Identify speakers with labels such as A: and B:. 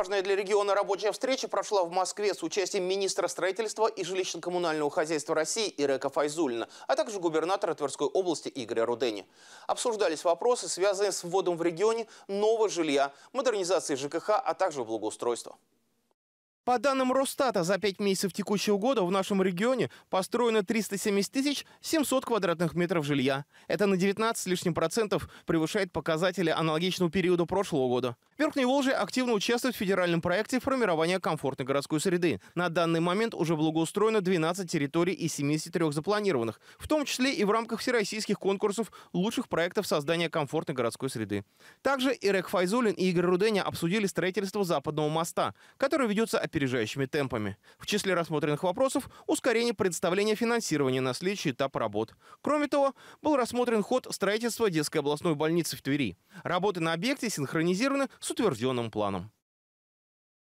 A: Важная для региона рабочая встреча прошла в Москве с участием министра строительства и жилищно-коммунального хозяйства России Ирека Файзулина, а также губернатора Тверской области Игоря Рудени. Обсуждались вопросы, связанные с вводом в регионе нового жилья, модернизацией ЖКХ, а также благоустройства. По данным Росстата, за пять месяцев текущего года в нашем регионе построено 370 700 квадратных метров жилья. Это на 19 с лишним процентов превышает показатели аналогичного периода прошлого года. Верхней Волжи активно участвует в федеральном проекте формирования комфортной городской среды. На данный момент уже благоустроено 12 территорий из 73 запланированных, в том числе и в рамках всероссийских конкурсов лучших проектов создания комфортной городской среды. Также Ирек Файзулин и Игорь Руденя обсудили строительство западного моста, который ведется опережающими темпами. В числе рассмотренных вопросов – ускорение представления финансирования на следующий этап работ. Кроме того, был рассмотрен ход строительства детской областной больницы в Твери. Работы на объекте синхронизированы с с утвержденным планом.